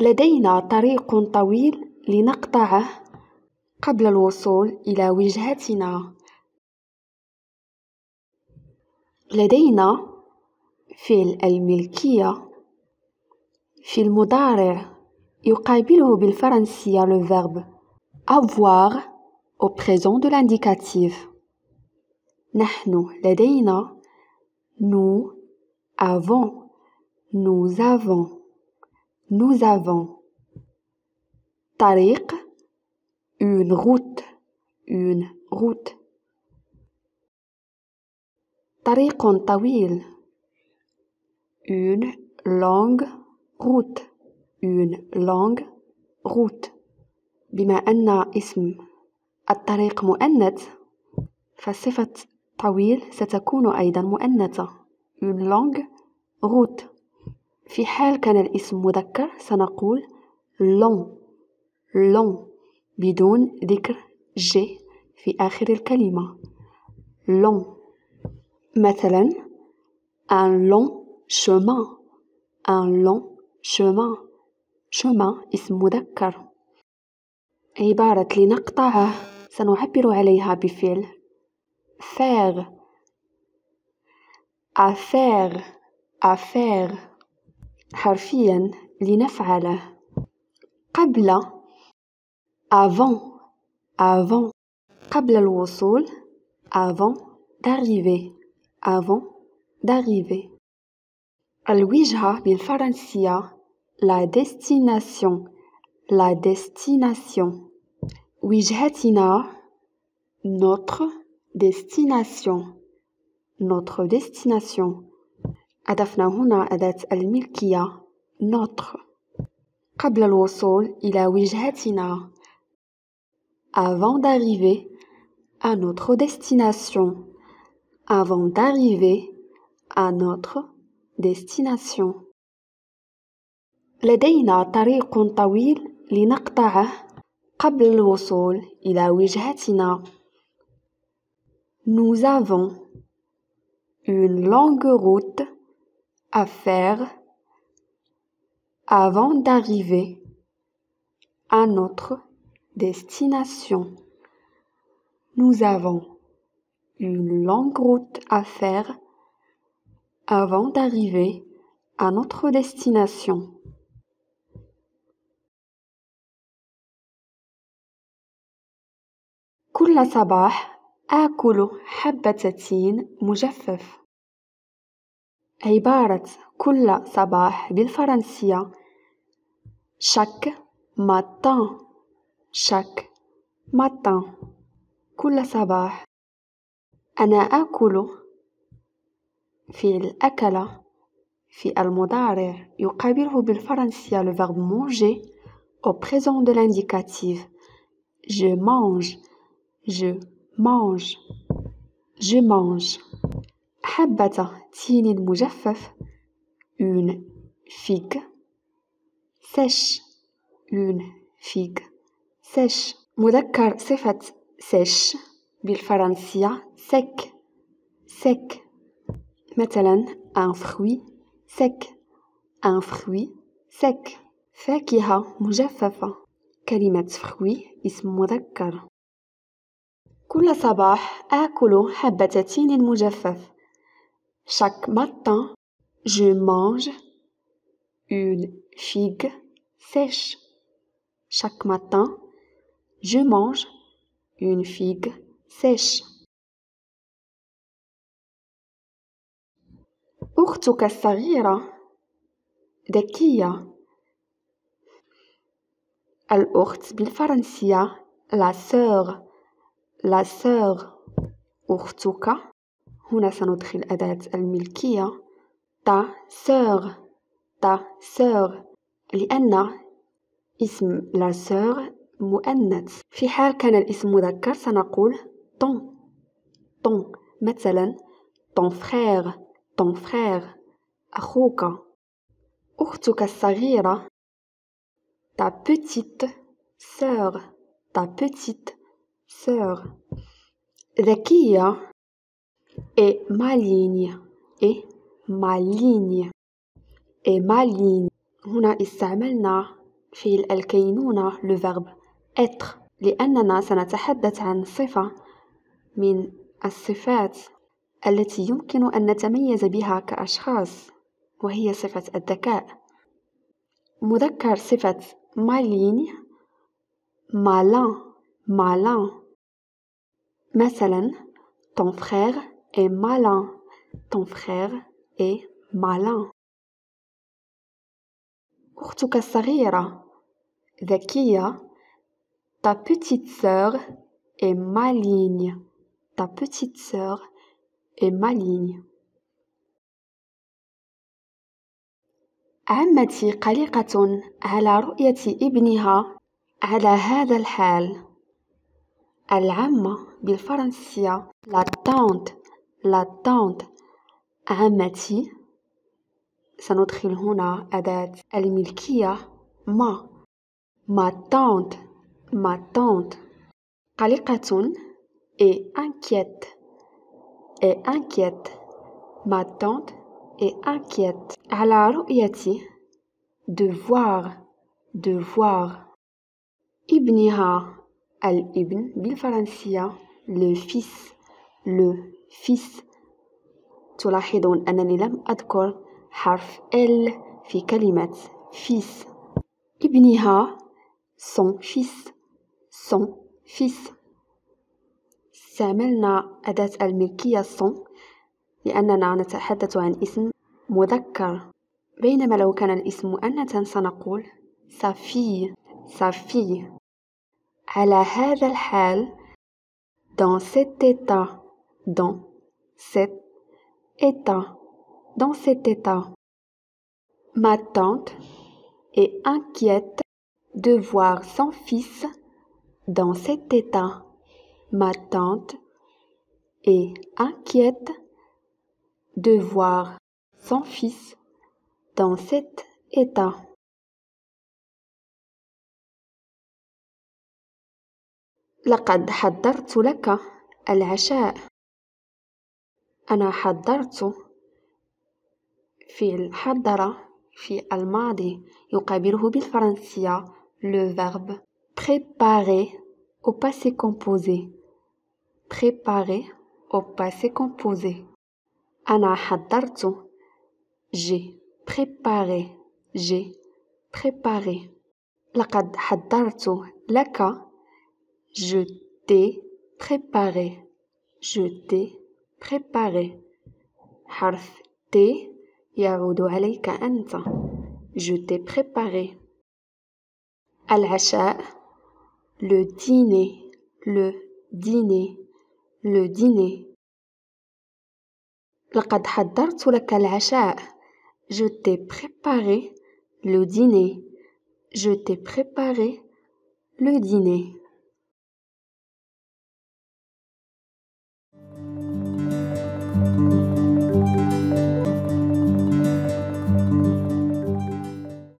لدينا طريق طويل لنقطعه قبل الوصول إلى وجهتنا لدينا فعل الملكية في المضارع يقابله بالفرنسية لو verbe avoir au présent de l'indicatif نحن لدينا nous avons nous avons nous avons طريق une route une route طريق طويل une longue route une longue route بما أن اسم الطريق مؤنث فصفة طويل ستكون أيضا مؤنثة une longue route في حال كان الاسم مذكر سنقول long long بدون ذكر ج في آخر الكلمة long مثلا un long chemin un long chemin chemin اسم مذكر عبارة لنقطعه سنعبر عليها بفعل faire à faire à faire حرفيا لنفعله قبل avant avant قبل الوصول avant d'arriver avant d'arriver الوجهة بالفرنسية la destination la destination وجهتنا notre destination notre destination أضفنا هنا al الملكية notre قبل الوصول إلى avant d'arriver à notre destination, avant d'arriver à notre destination. Nous avons une longue route à faire avant d'arriver à notre Destination. Nous avons une longue route à faire avant d'arriver à notre destination. كل صباح آكل حبة تين مجفف عبارة كل صباح بالفرنسية chaque matin chaque matin كل صباح أنا آكل فعل الأكل في المضارع يقابله بالفرنسية le verbe manger au présent de l'indicatif je mange je mange je mange حبة تين مجفف une figue sèche une figue سيش مذكر صفة سيش بالفرنسية سك سك مثلا un fruit sec un fruit sec فاكهة مجففة كلمة فخوي اسم مذكر كل صباح آكل حبة تين مجفف شاك matin je mange une figue sèche chaque matin Je mange une figue sèche. Urtsuka sarira de kia. Al urts bil la sœur, la sœur urtsuka. Hunas nous hil el mil ta sœur ta sœur li Is la sœur. مؤنث في حال كان الاسم مذكر سنقول طن طن مثلا طن فخير طن فخير أخوك أختك الصغيرة ta petite sœur ta petite sœur ذكية et maligne et maligne et maligne هنا استعملنا في الكينونة le verbe être لأننا سنتحدث عن صفة من الصفات التي يمكن أن نتميز بها كأشخاص وهي صفة الذكاء مذكر صفة مالين مالان مالان مثلا ton frère est malin ton frère est malin أختك الصغيرة ذكية Ta petite sœur est maligne. Ta petite sœur est maligne. عمتي قلقة على رؤية ابنها على هذا الحال. العمة بالفرنسية لا تانت لا تانت عمتي سندخل هنا أداة الملكية ما ما تونت ma tante. Khalikatun est inquiète. Est inquiète. Ma tante est inquiète. Alors, y de voir, de voir. Ibniha al-Ibn bil le fils, le fils. تلاحظون Ananilam Adkor Harf El L kalimat, kalimat fils. son fils son fils استعملنا أداة الملكية son لأننا نتحدث عن اسم مذكر بينما لو كان الاسم مؤنثا سنقول سافي سافي على هذا الحال dans cet état dans cet état dans cet état ma tante est inquiète de voir son fils dans cet état. Ma tante est inquiète de voir son fils dans cet état. لقد حضرت لك العشاء أنا حضرت فعل حضر في الماضي يقابله بالفرنسية le verbe préparer au passé composé. Préparer au passé composé. Ana J'ai préparé. J'ai préparé. Lakad hadartu laka. Je t'ai préparé. Je t'ai préparé. harth T yaoudu alayka anta. Je t'ai préparé. Al-Hacha le dîner, le dîner, le dîner. لقد حضرت لك العشاء. Je t'ai préparé le dîner. Je t'ai préparé le dîner.